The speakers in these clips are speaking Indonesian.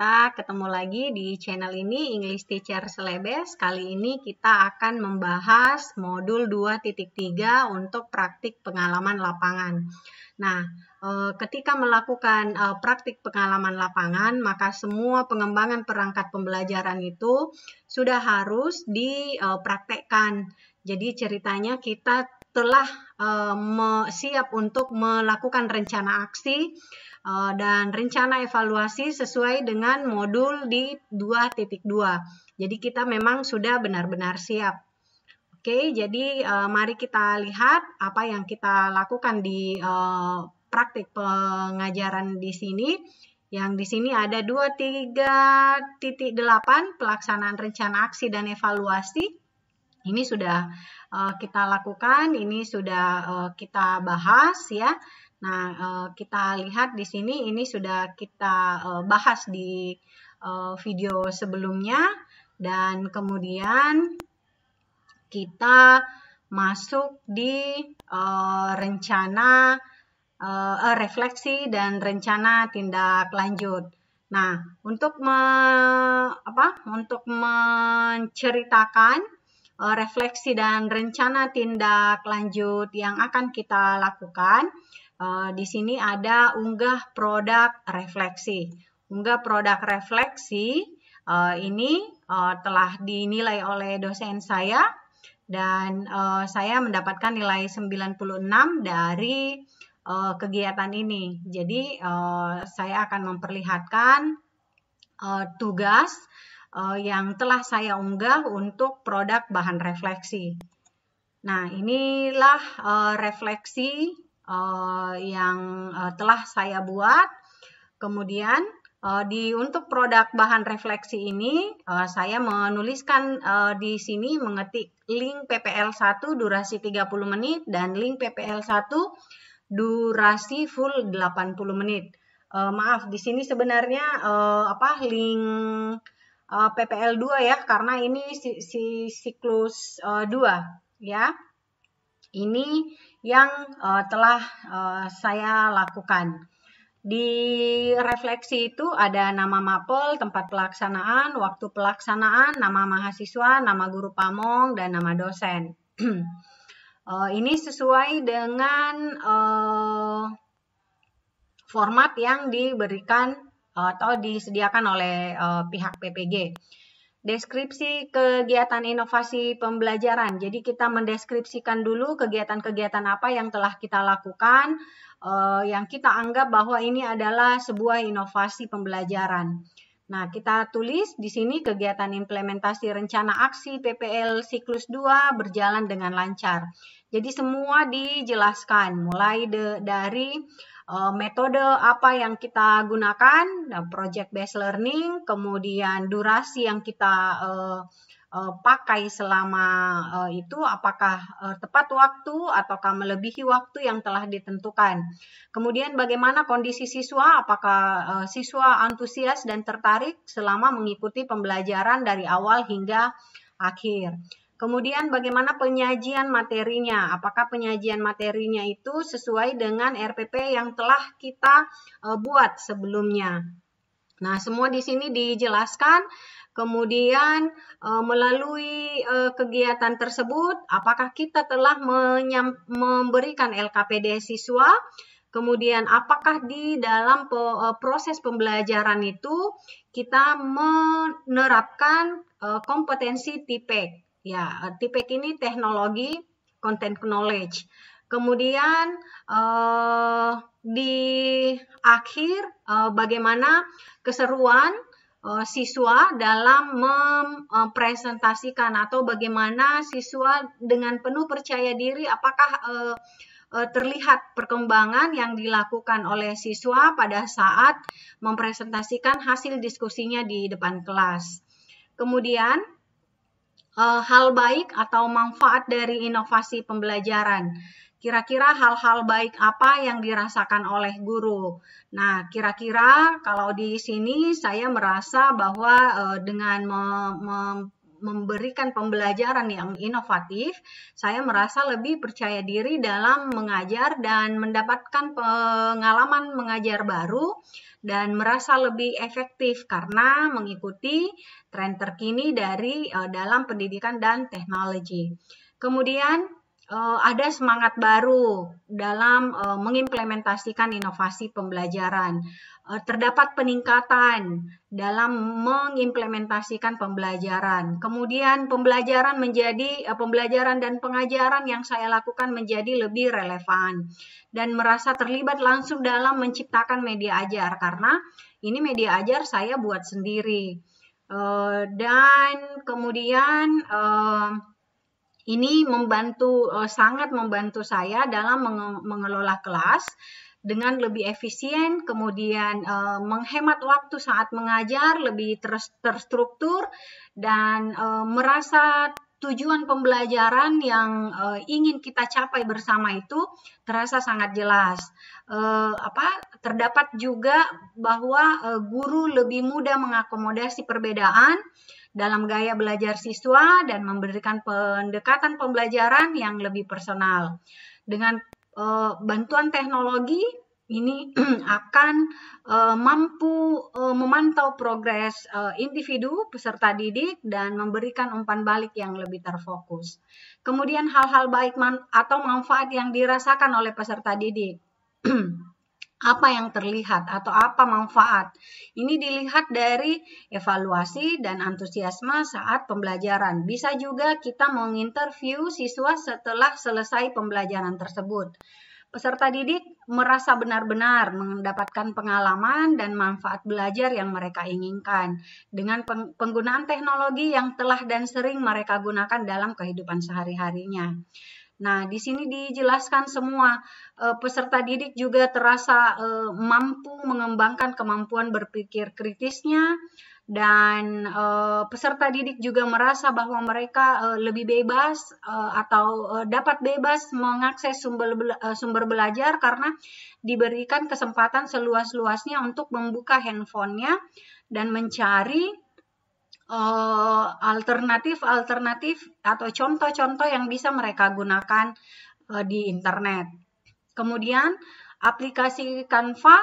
kita ketemu lagi di channel ini English Teacher Selebes. Kali ini kita akan membahas modul 2.3 untuk praktik pengalaman lapangan. Nah, eh, ketika melakukan eh, praktik pengalaman lapangan, maka semua pengembangan perangkat pembelajaran itu sudah harus dipraktekkan. Eh, jadi ceritanya kita telah uh, siap untuk melakukan rencana aksi uh, dan rencana evaluasi sesuai dengan modul di 2.2. Jadi kita memang sudah benar-benar siap. Oke, jadi uh, mari kita lihat apa yang kita lakukan di uh, praktik pengajaran di sini. Yang di sini ada 23.8 pelaksanaan rencana aksi dan evaluasi ini sudah uh, kita lakukan, ini sudah uh, kita bahas ya. Nah, uh, kita lihat di sini ini sudah kita uh, bahas di uh, video sebelumnya dan kemudian kita masuk di uh, rencana uh, refleksi dan rencana tindak lanjut. Nah, untuk me, apa? Untuk menceritakan Eh, refleksi dan rencana tindak lanjut yang akan kita lakukan. Eh, di sini ada unggah produk refleksi. Unggah produk refleksi eh, ini telah dinilai oleh dosen saya dan saya mendapatkan nilai 96 dari kegiatan ini. Jadi saya akan memperlihatkan tugas uh, yang telah saya unggah untuk produk bahan refleksi. Nah, inilah uh, refleksi uh, yang uh, telah saya buat. Kemudian uh, di untuk produk bahan refleksi ini uh, saya menuliskan uh, di sini mengetik link PPL 1 durasi 30 menit dan link PPL 1 durasi full 80 menit. Uh, maaf, di sini sebenarnya uh, apa link Eh, PPL 2 ya karena ini si, si siklus uh, eh, 2 ya. Ini yang uh, telah uh, saya lakukan. Di refleksi itu ada nama mapel, tempat pelaksanaan, waktu pelaksanaan, nama mahasiswa, nama guru pamong, dan nama dosen. ini sesuai dengan format yang diberikan atau disediakan oleh eh, pihak PPG. Deskripsi kegiatan inovasi pembelajaran. Jadi kita mendeskripsikan dulu kegiatan-kegiatan apa yang telah kita lakukan, eh, yang kita anggap bahwa ini adalah sebuah inovasi pembelajaran. Nah, kita tulis di sini kegiatan implementasi rencana aksi PPL siklus 2 berjalan dengan lancar. Jadi semua dijelaskan mulai de, dari Eh, metode apa yang kita gunakan, nah, project based learning, kemudian durasi yang kita eh, eh, pakai selama itu apakah tepat waktu ataukah melebihi waktu yang telah ditentukan. Kemudian bagaimana kondisi siswa, apakah siswa antusias dan tertarik selama mengikuti pembelajaran dari awal hingga akhir. Kemudian bagaimana penyajian materinya? Apakah penyajian materinya itu sesuai dengan RPP yang telah kita uh, buat sebelumnya? Nah, semua di sini dijelaskan. Kemudian e, melalui e, kegiatan tersebut, apakah kita telah memberikan LKPD siswa? Kemudian apakah di dalam proses pembelajaran itu kita menerapkan kompetensi tipek? Ya, TPK ini teknologi content knowledge. Kemudian uh, di akhir uh, bagaimana keseruan uh, siswa dalam mempresentasikan atau bagaimana siswa dengan penuh percaya diri apakah uh, terlihat perkembangan yang dilakukan oleh siswa pada saat mempresentasikan hasil diskusinya di depan kelas. Kemudian Eh, hal baik atau manfaat dari inovasi pembelajaran. Kira-kira hal-hal baik apa yang dirasakan oleh guru? Nah, kira-kira kalau di sini saya merasa bahwa eh, dengan memberikan pembelajaran yang inovatif, saya merasa lebih percaya diri dalam mengajar dan mendapatkan pengalaman mengajar baru dan merasa lebih efektif karena mengikuti tren terkini dari eh, dalam pendidikan dan teknologi. Kemudian eh, ada semangat baru dalam eh, mengimplementasikan inovasi pembelajaran. Eh, terdapat peningkatan dalam mengimplementasikan pembelajaran. Kemudian pembelajaran menjadi eh, pembelajaran dan pengajaran yang saya lakukan menjadi lebih relevan dan merasa terlibat langsung dalam menciptakan media ajar karena ini media ajar saya buat sendiri. Eh, dan kemudian ini membantu sangat membantu saya dalam mengelola kelas dengan lebih efisien, kemudian e, menghemat waktu saat mengajar, lebih ter terstruktur, dan e, merasa tujuan pembelajaran yang e, ingin kita capai bersama itu terasa sangat jelas. E, apa terdapat juga bahwa e, guru lebih mudah mengakomodasi perbedaan dalam gaya belajar siswa dan memberikan pendekatan pembelajaran yang lebih personal. Dengan Eh, bantuan teknologi ini akan eh, mampu eh, memantau progres individu peserta didik dan memberikan umpan balik yang lebih terfokus. Kemudian hal-hal baik atau manfaat yang dirasakan oleh peserta didik apa yang terlihat atau apa manfaat. Ini dilihat dari evaluasi dan antusiasme saat pembelajaran. Bisa juga kita menginterview siswa setelah selesai pembelajaran tersebut. Peserta didik merasa benar-benar mendapatkan pengalaman dan manfaat belajar yang mereka inginkan dengan penggunaan teknologi yang telah dan sering mereka gunakan dalam kehidupan sehari-harinya. Nah, di sini dijelaskan semua e, peserta didik juga terasa e, mampu mengembangkan kemampuan berpikir kritisnya dan e, peserta didik juga merasa bahwa mereka e, lebih bebas e, atau e, dapat bebas mengakses sumber e, sumber belajar karena diberikan kesempatan seluas-luasnya untuk membuka handphonenya dan mencari Eh, alternatif-alternatif atau contoh-contoh yang bisa mereka gunakan eh, di internet. Kemudian aplikasi Canva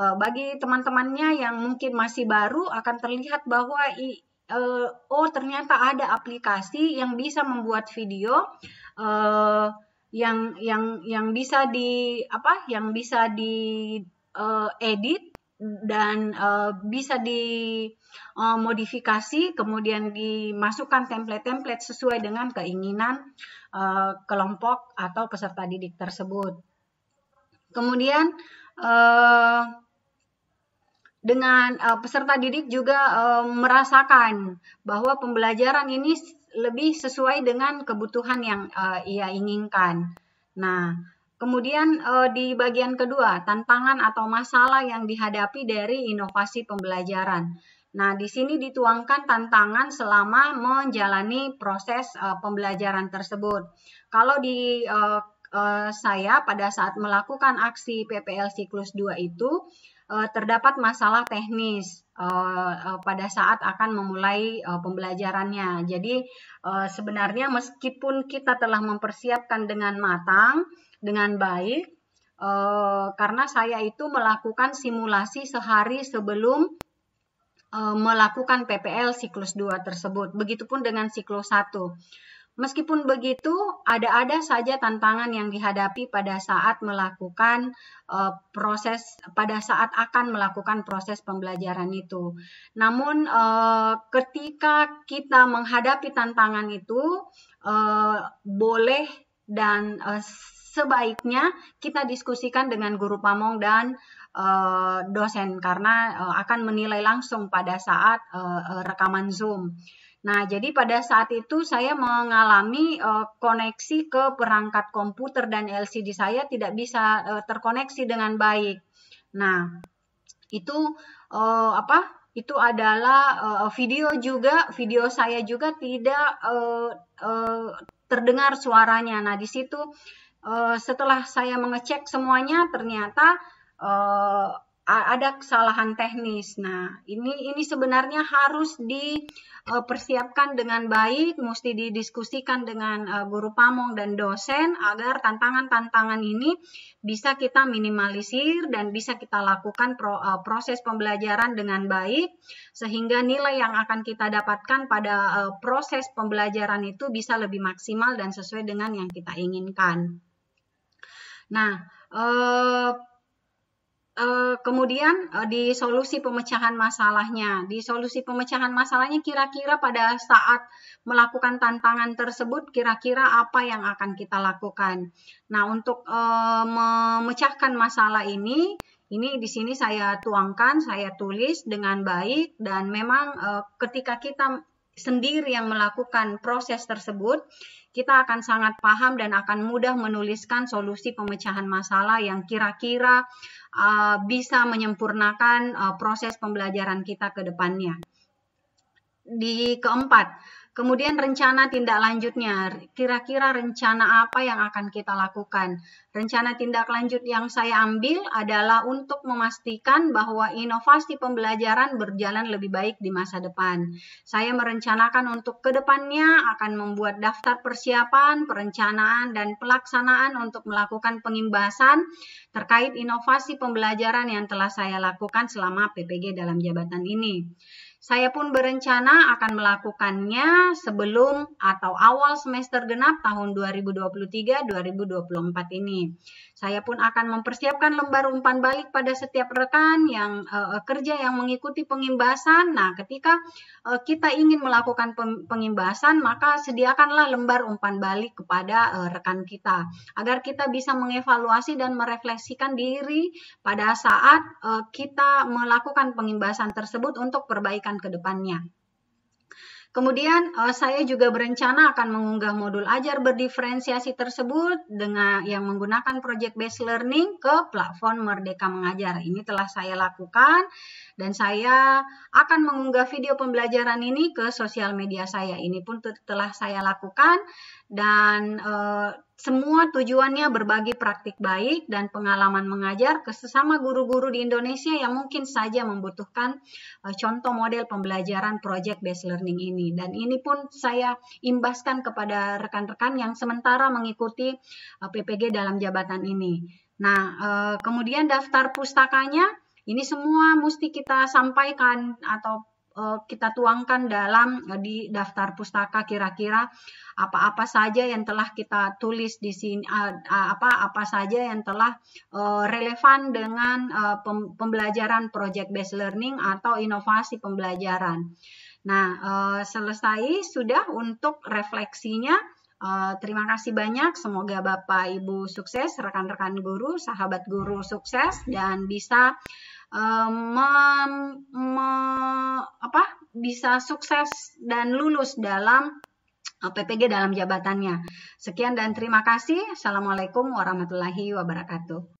eh, bagi teman-temannya yang mungkin masih baru akan terlihat bahwa oh ternyata ada aplikasi yang bisa membuat video yang yang yang bisa di apa yang bisa di edit dan uh, bisa dimodifikasi eh, kemudian dimasukkan template-template sesuai dengan keinginan uh, kelompok atau peserta didik tersebut. Kemudian uh, dengan uh, peserta didik juga uh, merasakan bahwa pembelajaran ini lebih sesuai dengan kebutuhan yang uh, ia inginkan. Nah, Kemudian eh, di bagian kedua, tantangan atau masalah yang dihadapi dari inovasi pembelajaran. Nah, di sini dituangkan tantangan selama menjalani proses eh, pembelajaran tersebut. Kalau di eh, saya pada saat melakukan aksi PPL siklus 2 itu terdapat masalah teknis pada saat akan memulai pembelajarannya. Jadi sebenarnya meskipun kita telah mempersiapkan dengan matang dengan baik eh, karena saya itu melakukan simulasi sehari sebelum eh, melakukan PPL siklus 2 tersebut. Begitupun dengan siklus 1. Meskipun begitu, ada-ada saja tantangan yang dihadapi pada saat melakukan e, proses pada saat akan melakukan proses pembelajaran itu. Namun e, ketika kita menghadapi tantangan itu e, boleh dan uh, sebaiknya kita diskusikan dengan guru pamong dan uh, dosen karena uh, akan menilai langsung pada saat uh, rekaman Zoom. Nah, jadi pada saat itu saya mengalami uh, koneksi ke perangkat komputer dan LCD saya tidak bisa uh, terkoneksi dengan baik. Nah, itu uh, apa? Itu adalah uh, video juga, video saya juga tidak uh, uh, terdengar suaranya. Nah, di situ Eh, setelah saya mengecek semuanya ternyata eh, ada kesalahan teknis. Nah, ini ini sebenarnya harus dipersiapkan eh, dengan baik, mesti didiskusikan dengan guru pamong dan dosen agar tantangan-tantangan ini bisa kita minimalisir dan bisa kita lakukan proses pembelajaran dengan baik sehingga nilai yang akan kita dapatkan pada proses pembelajaran itu bisa lebih maksimal dan sesuai dengan yang kita inginkan. Nah, eh, eh, kemudian eh, di solusi pemecahan masalahnya, di solusi pemecahan masalahnya kira-kira pada saat melakukan tantangan tersebut, kira-kira apa yang akan kita lakukan. Nah, untuk eh, memecahkan masalah ini, ini di sini saya tuangkan, saya tulis dengan baik dan memang eh, ketika kita sendiri yang melakukan proses tersebut, kita akan sangat paham dan akan mudah menuliskan solusi pemecahan masalah yang kira-kira eh, bisa menyempurnakan eh, proses pembelajaran kita ke depannya. Di keempat, Kemudian rencana tindak lanjutnya, kira-kira rencana apa yang akan kita lakukan? Rencana tindak lanjut yang saya ambil adalah untuk memastikan bahwa inovasi pembelajaran berjalan lebih baik di masa depan. Saya merencanakan untuk ke depannya akan membuat daftar persiapan, perencanaan, dan pelaksanaan untuk melakukan pengimbasan terkait inovasi pembelajaran yang telah saya lakukan selama PPG dalam jabatan ini. Saya pun berencana akan melakukannya sebelum atau awal semester genap tahun 2023-2024 ini. Saya pun akan mempersiapkan lembar umpan balik pada setiap rekan yang uh, kerja yang mengikuti pengimbasan. Nah, ketika uh, kita ingin melakukan pengimbasan, maka sediakanlah lembar umpan balik kepada uh, rekan kita agar kita bisa mengevaluasi dan merefleksikan diri pada saat uh, kita melakukan pengimbasan tersebut untuk perbaikan ke depannya. Kemudian eh, saya juga berencana akan mengunggah modul ajar berdiferensiasi tersebut dengan yang menggunakan project based learning ke platform Merdeka Mengajar. Ini telah saya lakukan dan saya akan mengunggah video pembelajaran ini ke sosial media saya. Ini pun telah saya lakukan dan eh, semua tujuannya berbagi praktik baik dan pengalaman mengajar ke sesama guru-guru di Indonesia yang mungkin saja membutuhkan eh, contoh model pembelajaran project based learning ini. Dan ini pun saya imbaskan kepada rekan-rekan yang sementara mengikuti eh, PPG dalam jabatan ini. Nah, eh, kemudian daftar pustakanya ini semua mesti kita sampaikan atau Eh, kita tuangkan dalam eh, di daftar pustaka kira-kira apa-apa saja yang telah kita tulis di sini apa-apa eh, saja yang telah relevan dengan pembelajaran project based learning atau inovasi pembelajaran. Nah, selesai sudah untuk refleksinya. Terima kasih banyak. Semoga Bapak Ibu sukses, rekan-rekan guru, sahabat guru sukses dan bisa Eh, mem, me, apa bisa sukses dan lulus dalam eh, PPG dalam jabatannya. Sekian dan terima kasih. Assalamualaikum warahmatullahi wabarakatuh.